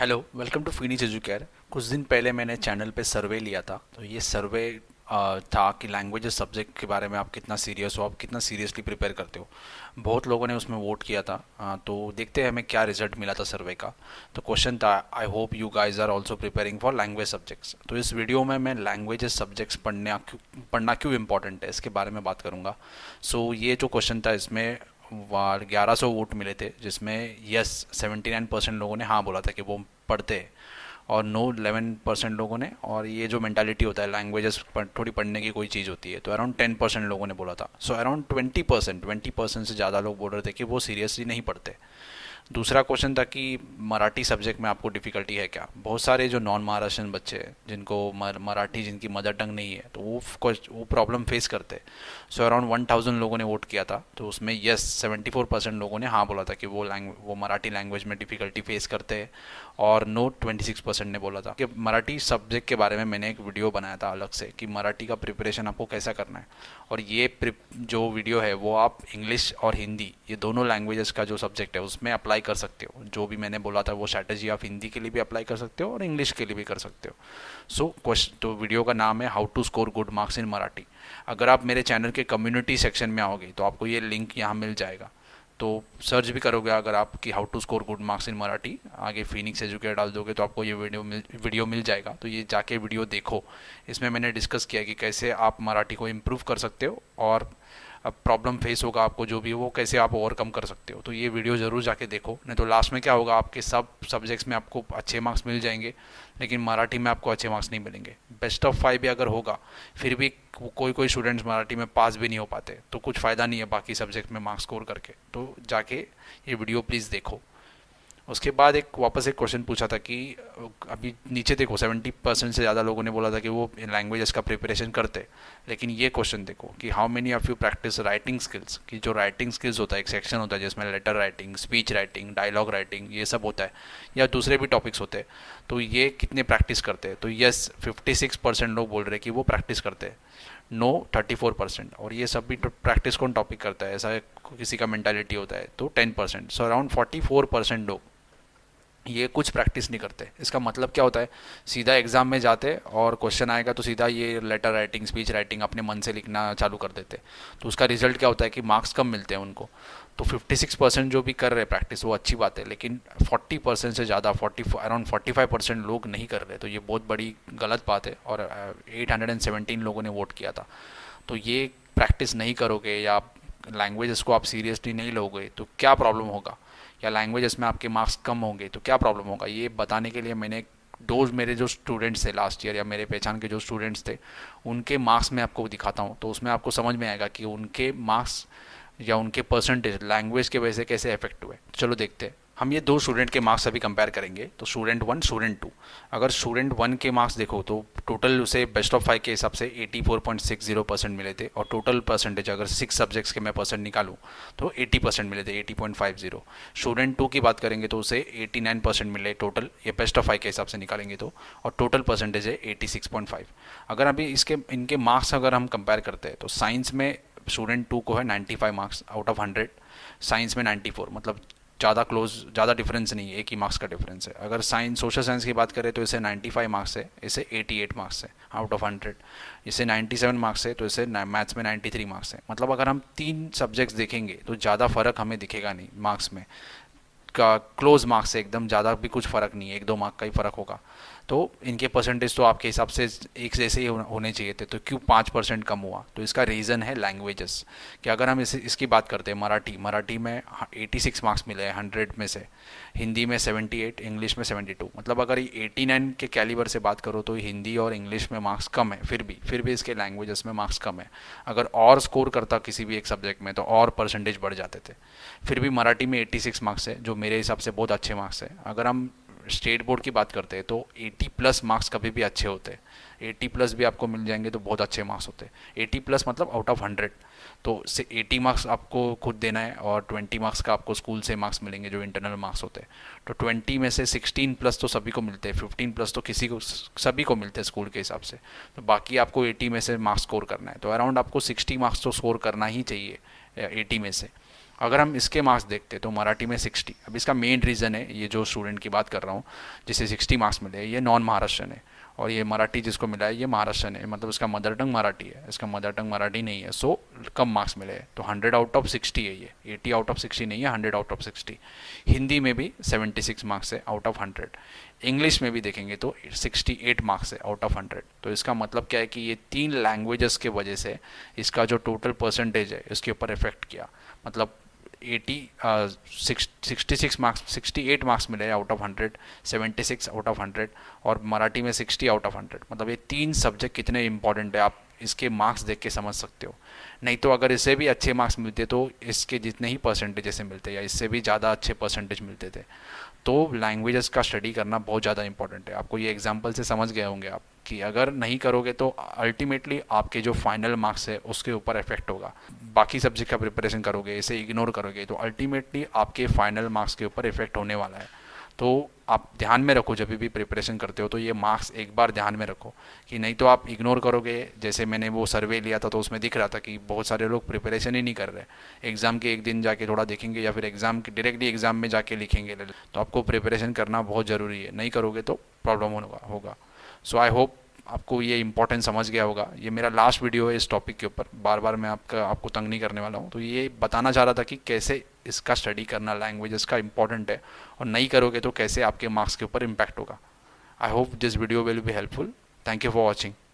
hello welcome to Phoenix Educare कुछ दिन पहले मैंने चैनल पे सर्वे लिया था तो ये सर्वे था कि लैंग्वेज सब्जेक्ट के बारे में आप कितना सीरियस हो आप कितना सीरियसली प्रिपेयर करते हो बहुत लोगों ने उसमें वोट किया था तो देखते हैं हमें क्या रिजल्ट मिला था सर्वे का तो क्वेश्चन था I hope you guys are also preparing for language subjects तो इस वीडियो में मैं लैंग्वेज सब्जेक्ट्स पढ़ने पढ़ना क्यों इम्पोर्टेंट है इसके बारे में बात करूँगा सो so, ये जो क्वेश्चन था इसमें वार ग्यारह सौ वोट मिले थे जिसमें यस सेवेंटी नाइन परसेंट लोगों ने हाँ बोला था कि वो पढ़ते और नो इलेवन परसेंट लोगों ने और ये जो मैंटालिटी होता है लैंग्वेजेस थोड़ी पढ़ने की कोई चीज़ होती है तो अराउंड टेन परसेंट लोगों ने बोला था so around twenty percent twenty percent से ज़्यादा लोग बोल रहे थे कि वो सीरियसली नहीं पढ़ते दूसरा क्वेश्चन था कि मराठी सब्जेक्ट में आपको डिफ़िकल्टी है क्या बहुत सारे जो नॉन महाराष्ट्रियन बच्चे हैं जिनको मराठी जिनकी मदर टंग नहीं है तो वो वो प्रॉब्लम फेस करते सो अराउंड वन थाउजेंड लोगों ने वोट किया था तो उसमें यस सेवेंटी फोर परसेंट लोगों ने हाँ बोला था कि वो लैंग्वेज वो मराठी लैंग्वेज में डिफ़िकल्टी फेस करते हैं और नो ट्वेंटी सिक्स परसेंट ने बोला था कि मराठी सब्जेक्ट के बारे में मैंने एक वीडियो बनाया था अलग से कि मराठी का प्रिपरेशन आपको कैसा करना है और ये जो वीडियो है वो आप इंग्लिश और हिंदी ये दोनों लैंग्वेजेस का जो सब्जेक्ट है उसमें अप्लाई अप्लाई कर सकते हो जो भी मैंने बोला था वो स्ट्रैटेजी आप हिंदी के लिए भी अप्लाई कर सकते हो और इंग्लिश के लिए भी कर सकते हो सो क्वेश्चन तो वीडियो का नाम है how to score good marks in Marathi अगर आप मेरे चैनल के कम्युनिटी सेक्शन में आओगे तो आपको ये लिंक यहाँ मिल जाएगा तो सर्च भी करोगे अगर आप कि how to score good marks in Marathi आगे फिनिक्स एजुकेट डाल दोगे तो आपको ये वीडियो मिल वीडियो मिल जाएगा तो ये जाके वीडियो देखो इसमें मैंने डिस्कस किया कि कैसे आप मराठी को इम्प्रूव कर सकते हो और प्रॉब्लम फेस होगा आपको जो भी वो कैसे आप ओवरकम कर सकते हो तो ये वीडियो ज़रूर जाके देखो नहीं तो लास्ट में क्या होगा आपके सब सब्जेक्ट्स में आपको अच्छे मार्क्स मिल जाएंगे लेकिन मराठी में आपको अच्छे मार्क्स नहीं मिलेंगे बेस्ट ऑफ फाइव भी अगर होगा फिर भी कोई कोई स्टूडेंट्स मराठी में पास भी नहीं हो पाते तो कुछ फ़ायदा नहीं है बाकी सब्जेक्ट में मार्क्स स्कोर करके तो जाके ये वीडियो प्लीज़ देखो उसके बाद एक वापस एक क्वेश्चन पूछा था कि अभी नीचे देखो सेवेंटी परसेंट से ज़्यादा लोगों ने बोला था कि वो लैंग्वेज लैंग्वेजेस का प्रिपरेशन करते लेकिन ये क्वेश्चन देखो कि how many of you practice writing skills कि जो राइटिंग स्किल्स होता है एक सेक्शन होता है जिसमें letter writing speech writing dialogue writing ये सब होता है या दूसरे भी टॉपिक्स होते हैं तो ये कितने प्रैक्टिस करते हैं तो येस फिफ्टी सिक्स परसेंट लोग बोल रहे हैं कि वो प्रैक्टिस करते हैं नो थर्टी फोर परसेंट और ये सब भी प्रैक्टिस तो कौन टॉपिक करता है ऐसा किसी का मैंटेलिटी होता है तो ten percent so around forty four percent लोग ये कुछ प्रैक्टिस नहीं करते इसका मतलब क्या होता है सीधा एग्ज़ाम में जाते और क्वेश्चन आएगा तो सीधा ये लेटर राइटिंग स्पीच राइटिंग अपने मन से लिखना चालू कर देते तो उसका रिजल्ट क्या होता है कि मार्क्स कम मिलते हैं उनको तो 56 परसेंट जो भी कर रहे हैं प्रैक्टिस वो अच्छी बात है लेकिन 40 परसेंट से ज़्यादा 40 अराउंड 45 परसेंट लोग नहीं कर रहे तो ये बहुत बड़ी गलत बात है और 817 लोगों ने वोट किया था तो ये प्रैक्टिस नहीं करोगे या लैंग्वेज को आप सीरियसली नहीं लोगे तो क्या प्रॉब्लम होगा या लैंग्वेजेस में आपके मार्क्स कम होंगे तो क्या प्रॉब्लम होगा ये बताने के लिए मैंने डोज मेरे जो स्टूडेंट्स थे लास्ट ईयर या मेरे पहचान के जो स्टूडेंट्स थे उनके मार्क्स मैं आपको दिखाता हूँ तो उसमें आपको समझ में आएगा कि उनके मार्क्स या उनके परसेंटेज लैंग्वेज के वजह से कैसे इफेक्ट हुए तो चलो देखते हैं हम ये दो स्टूडेंट के मार्क्स अभी कंपेयर करेंगे तो स्टूडेंट वन स्टूडेंट टू अगर स्टूडेंट वन के मार्क्स देखो तो टोटल उसे बेस्ट ऑफ फाइव के हिसाब से 84.60 परसेंट मिले थे और टोटल परसेंटेज अगर सिक्स सब्जेक्ट्स के मैं परसेंट निकालूँ तो 80 परसेंट मिले थे 80.50 स्टूडेंट टू की बात करेंगे तो उसे 89 परसेंट मिले टोटल ये बेस्ट ऑफ फाइव के हिसाब से निकालेंगे तो और टोटल परसेंटेज है एटी अगर अभी इसके इनके मार्क्स अगर हम कंपेयर करते हैं तो साइंस में स्टूडेंट टू को है 95 मार्क्स आउट ऑफ 100 साइंस में 94 मतलब ज़्यादा क्लोज ज़्यादा डिफरेंस नहीं है एक ही मार्क्स का डिफरेंस है अगर साइंस सोशल साइंस की बात करें तो इसे 95 मार्क्स है इसे 88 मार्क्स है आउट ऑफ 100 इसे 97 मार्क्स है तो इसे मैथ्स में 93 मार्क्स है मतलब अगर हम तीन सब्जेक्ट्स देखेंगे तो ज़्यादा फ़र्क हमें दिखेगा नहीं मार्क्स में का क्लोज मार्क्स है एकदम ज़्यादा भी कुछ फ़र्क नहीं है एक दो मार्क का ही फ़र्क होगा तो इनके परसेंटेज तो आपके हिसाब से एक जैसे ही होने चाहिए थे तो क्यों पाँच परसेंट कम हुआ तो इसका रीज़न है लैंग्वेजेस कि अगर हम इस, इसकी बात करते हैं मराठी मराठी में 86 हाँ, मार्क्स मिले हैं हंड्रेड में से हिंदी में 78 इंग्लिश में 72 मतलब अगर ये 89 के कैलिबर से बात करो तो हिंदी और इंग्लिश में मार्क्स कम है फिर भी फिर भी इसके लैंग्वेजेस में मार्क्स कम है अगर और स्कोर करता किसी भी एक सब्जेक्ट में तो और परसेंटेज बढ़ जाते थे फिर भी मराठी में 86 मार्क्स है जो मेरे हिसाब से बहुत अच्छे मार्क्स है अगर हम स्टेट बोर्ड की बात करते हैं तो 80 प्लस मार्क्स कभी भी अच्छे होते हैं 80 प्लस भी आपको मिल जाएंगे तो बहुत अच्छे मार्क्स होते हैं 80 प्लस मतलब आउट ऑफ 100 तो से 80 मार्क्स आपको खुद देना है और 20 मार्क्स का आपको स्कूल से मार्क्स मिलेंगे जो इंटरनल मार्क्स होते हैं तो 20 में से 16 प्लस तो सभी को मिलते हैं 15 प्लस तो किसी को सभी को मिलते हैं स्कूल के हिसाब से तो बाकी आपको 80 में से मार्क्स स्कोर करना है तो अराउंड आपको 60 मार्क्स तो स्कोर करना ही चाहिए 80 में से अगर हम इसके मार्क्स देखते तो मराठी में 60 अब इसका मेन रीज़न है ये जो स्टूडेंट की बात कर रहा हूँ जिसे 60 मार्क्स मिले ये नॉन महाराष्ट्र है और ये मराठी जिसको मिला है ये महाराष्ट्र है मतलब इसका मदर टंग मराठी है इसका मदर टंग मराठी नहीं है सो कम मार्क्स मिले हैं तो हंड्रेड आउट ऑफ सिक्सटी है ये एटी आउट ऑफ सिक्सटी नहीं है hundred out of sixty Hindi में भी सेवेंटी सिक्स मार्क्स है आउट ऑफ हंड्रेड इंग्लिश में भी देखेंगे तो सिक्सटी एट मार्क्स है आउट ऑफ हंड्रेड तो इसका मतलब क्या है कि ये तीन लैंग्वेजेस के वजह से इसका जो टोटल परसेंटेज है इसके ऊपर इफेक्ट किया मतलब eighty sixty six marks sixty eight marks मिले out of hundred seventy six out of hundred और मराठी में सिक्सटी आउट ऑफ हंड्रेड मतलब ये तीन सब्जेक्ट कितने इंपॉर्टेंट है आप इसके मार्क्स देख के समझ सकते हो नहीं तो अगर इसे भी अच्छे मार्क्स मिलते तो इसके जितने ही परसेंटेज ऐसे मिलते या इससे भी ज़्यादा अच्छे परसेंटेज मिलते थे तो लैंग्वेजेस का स्टडी करना बहुत ज़्यादा इंपॉर्टेंट है आपको ये एग्जाम्पल से समझ गए होंगे आप कि अगर नहीं करोगे तो अल्टीमेटली आपके जो फाइनल मार्क्स है उसके ऊपर इफेक्ट होगा बाकी सब्जेक्ट का प्रिपरेशन करोगे इसे इग्नोर करोगे तो अल्टीमेटली आपके फाइनल मार्क्स के ऊपर इफेक्ट होने वाला है तो आप ध्यान में रखो जब भी प्रिपरेशन करते हो तो ये मार्क्स एक बार ध्यान में रखो कि नहीं तो आप इग्नोर करोगे जैसे मैंने वो सर्वे लिया था तो उसमें दिख रहा था कि बहुत सारे लोग प्रिपरेशन ही नहीं कर रहे एग्ज़ाम के एक दिन जाके थोड़ा देखेंगे या फिर एग्ज़ाम के डायरेक्टली एग्ज़ाम में जाके लिखेंगे तो आपको प्रिपरेशन करना बहुत ज़रूरी है नहीं करोगे तो प्रॉब्लम होगा होगा सो आई होप आपको ये इंपॉर्टेंट समझ गया होगा ये मेरा लास्ट वीडियो है इस टॉपिक के ऊपर बार बार मैं आपका आपको तंग नहीं करने वाला हूँ तो ये बताना चाह रहा था कि कैसे इसका स्टडी करना लैंग्वेजेस का इंपॉर्टेंट है और नहीं करोगे तो कैसे आपके मार्क्स के ऊपर इम्पैक्ट होगा I hope this video will be helpful thank you for watching